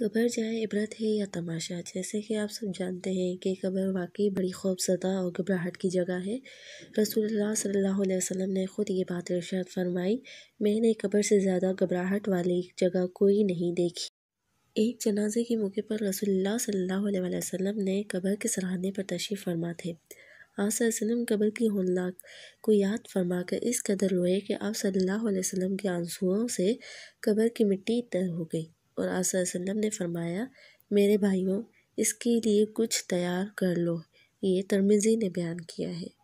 قبر جائے عبرت ہے یا تماشا جیسے کہ آپ سب جانتے ہیں کہ قبر واقعی بڑی خوب زدہ اور گھبراہٹ کی جگہ ہے رسول اللہ صلی اللہ علیہ وسلم نے خود یہ بات ارشاد فرمائی میں نے قبر سے زیادہ گھبراہٹ والی جگہ کوئی نہیں دیکھی ایک جنازے کے موقع پر رسول اللہ صلی اللہ علیہ وسلم نے قبر کے سرحانے پر تشریف فرما تھے آپ صلی اللہ علیہ وسلم قبر کی ہونلاک کو یاد فرما کر اس قدر روئے کہ آپ صلی اللہ علیہ وسلم کے آنسوؤں سے قبر کی مٹی تر ہو گئی اور آس علیہ وسلم نے فرمایا میرے بھائیوں اس کے لیے کچھ تیار کر لو یہ ترمزی نے بیان کیا ہے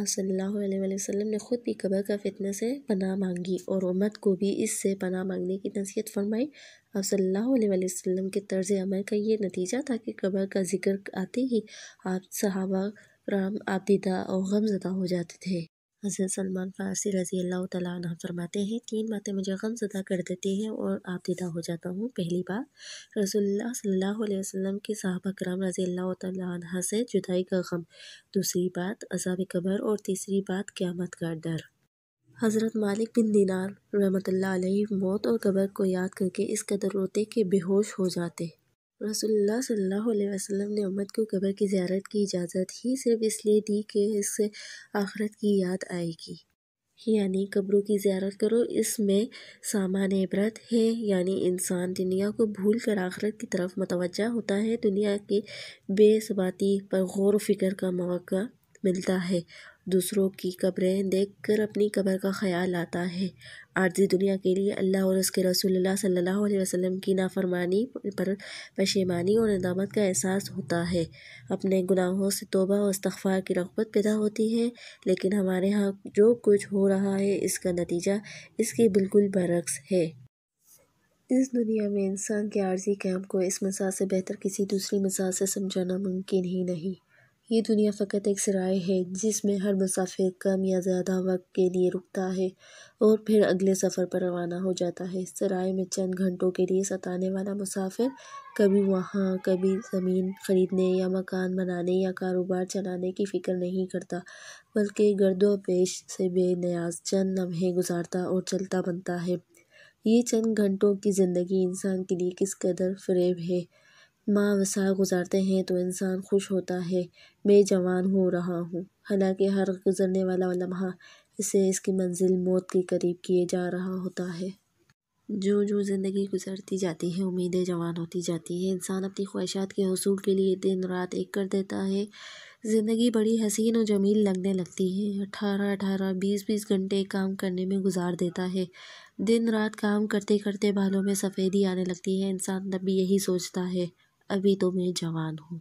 آپ صلی اللہ علیہ وآلہ وسلم نے خود بھی قبر کا فتنہ سے پناہ مانگی اور امت کو بھی اس سے پناہ مانگنے کی نصیحت فرمائی آپ صلی اللہ علیہ وآلہ وسلم کے طرز عمل کا یہ نتیجہ تھا کہ قبر کا ذکر آتے ہی آپ صحابہ رام آبدیدہ اور غم زدہ ہو جاتے تھے حضرت سلمان فارسی رضی اللہ تعالیٰ عنہ فرماتے ہیں تین باتیں مجھے غم زدہ کر دیتی ہیں اور آپ دیدہ ہو جاتا ہوں پہلی بات رسول اللہ صلی اللہ علیہ وسلم کی کے کرام رضی اللہ تعالیٰ عنہ سے جدائی کا غم دوسری بات عذاب قبر اور تیسری بات قیامت کا در حضرت مالک بن دینار رحمۃ اللہ علیہ موت اور قبر کو یاد کر کے اس قدر روتے کہ بے ہوش ہو جاتے رسول اللہ صلی اللہ علیہ وسلم نے امت کو قبر کی زیارت کی اجازت ہی صرف اس لیے دی کہ اس سے آخرت کی یاد آئے گی یعنی قبروں کی زیارت کرو اس میں سامان عبرت ہے یعنی انسان دنیا کو بھول کر آخرت کی طرف متوجہ ہوتا ہے دنیا کی بے ثباتی پر غور و فکر کا موقع ملتا ہے دوسروں کی قبریں دیکھ کر اپنی قبر کا خیال آتا ہے عارضی دنیا کے لیے اللہ اور اس کے رسول اللہ صلی اللہ علیہ وسلم کی نافرمانی پر پشیمانی اور ندامت کا احساس ہوتا ہے اپنے گناہوں سے توبہ و استغفار کی رغبت پیدا ہوتی ہے لیکن ہمارے ہاں جو کچھ ہو رہا ہے اس کا نتیجہ اس کے بالکل برعکس ہے اس دنیا میں انسان کے عارضی قیام کو اس مزاج سے بہتر کسی دوسری مساج سے سمجھانا ممکن ہی نہیں یہ دنیا فقط ایک سرائے ہے جس میں ہر مسافر کم یا زیادہ وقت کے لیے رکتا ہے اور پھر اگلے سفر پر روانہ ہو جاتا ہے سرائے میں چند گھنٹوں کے لیے ستانے والا مسافر کبھی وہاں کبھی زمین خریدنے یا مکان بنانے یا کاروبار چلانے کی فکر نہیں کرتا بلکہ گرد و پیش سے بے نیاز چند لمحے گزارتا اور چلتا بنتا ہے یہ چند گھنٹوں کی زندگی انسان کے لیے کس قدر فریب ہے ماں وسائل گزارتے ہیں تو انسان خوش ہوتا ہے میں جوان ہو رہا ہوں حالانکہ ہر گزرنے والا لمحہ اسے اس کی منزل موت کے قریب کیے جا رہا ہوتا ہے جو جو زندگی گزرتی جاتی ہے امیدیں جوان ہوتی جاتی ہیں انسان اپنی خواہشات کے حصول کے لیے دن رات ایک کر دیتا ہے زندگی بڑی حسین و جمیل لگنے لگتی ہے اٹھارہ اٹھارہ بیس بیس گھنٹے کام کرنے میں گزار دیتا ہے دن رات کام کرتے کرتے بالوں میں سفیدی آنے لگتی ہے انسان تب بھی یہی سوچتا ہے ابھی تو میں جوان ہوں